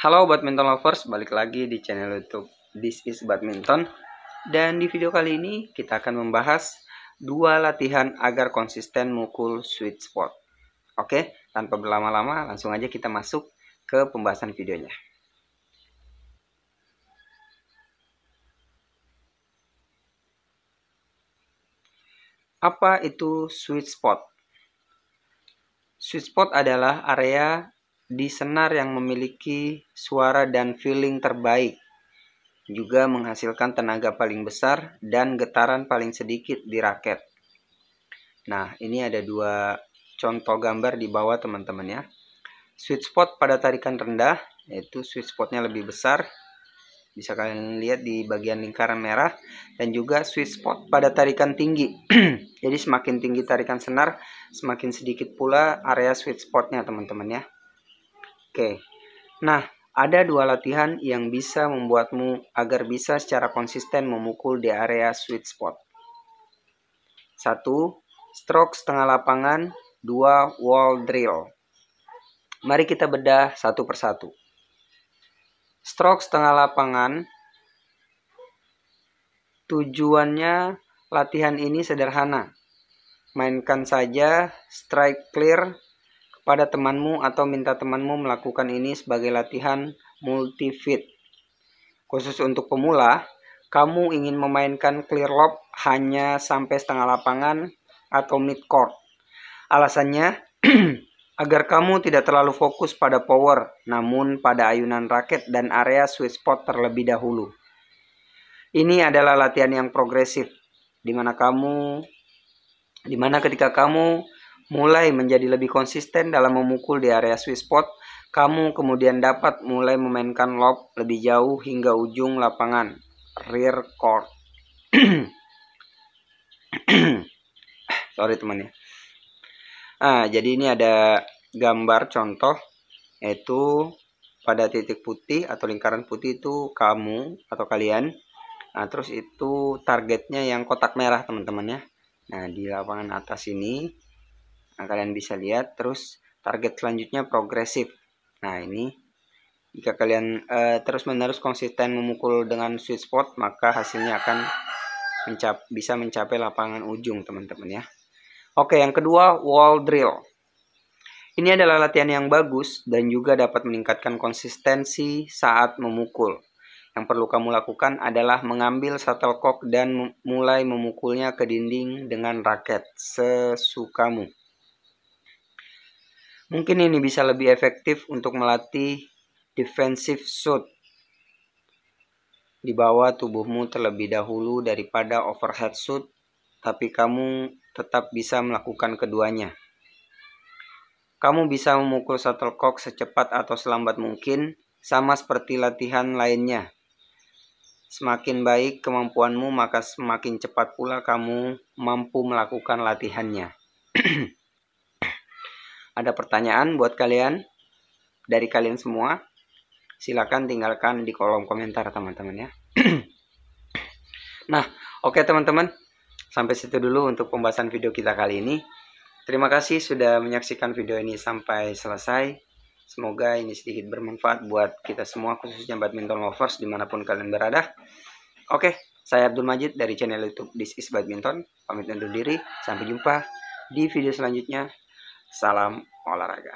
Halo badminton lovers, balik lagi di channel YouTube This is Badminton. Dan di video kali ini kita akan membahas dua latihan agar konsisten mukul sweet spot. Oke, tanpa berlama-lama langsung aja kita masuk ke pembahasan videonya. Apa itu sweet spot? Sweet spot adalah area di senar yang memiliki suara dan feeling terbaik juga menghasilkan tenaga paling besar dan getaran paling sedikit di raket. Nah, ini ada dua contoh gambar di bawah teman-teman ya. Sweet spot pada tarikan rendah, yaitu sweet spotnya lebih besar. Bisa kalian lihat di bagian lingkaran merah. Dan juga sweet spot pada tarikan tinggi. Jadi semakin tinggi tarikan senar, semakin sedikit pula area sweet spotnya teman-teman ya. Oke. Nah, ada dua latihan yang bisa membuatmu agar bisa secara konsisten memukul di area sweet spot. Satu, Stroke setengah lapangan, Dua, Wall drill. Mari kita bedah satu persatu. Stroke setengah lapangan tujuannya latihan ini sederhana. Mainkan saja strike clear pada temanmu atau minta temanmu melakukan ini sebagai latihan multifit. Khusus untuk pemula, kamu ingin memainkan clear lob hanya sampai setengah lapangan atau mid court. Alasannya agar kamu tidak terlalu fokus pada power, namun pada ayunan raket dan area sweet spot terlebih dahulu. Ini adalah latihan yang progresif, di mana kamu, di mana ketika kamu mulai menjadi lebih konsisten dalam memukul di area sweet spot, kamu kemudian dapat mulai memainkan lob lebih jauh hingga ujung lapangan, rear court. Sorry teman ya. Nah jadi ini ada gambar contoh yaitu pada titik putih atau lingkaran putih itu kamu atau kalian Nah, terus itu targetnya yang kotak merah, teman-teman ya. Nah, di lapangan atas ini Nah, kalian bisa lihat terus target selanjutnya progresif. Nah, ini jika kalian uh, terus-menerus konsisten memukul dengan sweet spot, maka hasilnya akan mencap bisa mencapai lapangan ujung, teman-teman ya. Oke, yang kedua wall drill. Ini adalah latihan yang bagus dan juga dapat meningkatkan konsistensi saat memukul. Yang perlu kamu lakukan adalah mengambil shuttlecock dan mulai memukulnya ke dinding dengan raket sesukamu. Mungkin ini bisa lebih efektif untuk melatih defensive shoot di bawah tubuhmu terlebih dahulu daripada overhead shoot, tapi kamu tetap bisa melakukan keduanya. Kamu bisa memukul shuttlecock secepat atau selambat mungkin, sama seperti latihan lainnya. Semakin baik kemampuanmu, maka semakin cepat pula kamu mampu melakukan latihannya. ada pertanyaan buat kalian dari kalian semua, silakan tinggalkan di kolom komentar teman-teman ya. nah, oke okay, teman-teman, sampai situ dulu untuk pembahasan video kita kali ini. Terima kasih sudah menyaksikan video ini sampai selesai. Semoga ini sedikit bermanfaat buat kita semua khususnya badminton lovers dimanapun kalian berada. Oke, okay, saya Abdul Majid dari channel YouTube This is Badminton. Pamit undur diri, sampai jumpa di video selanjutnya. Salam olahraga.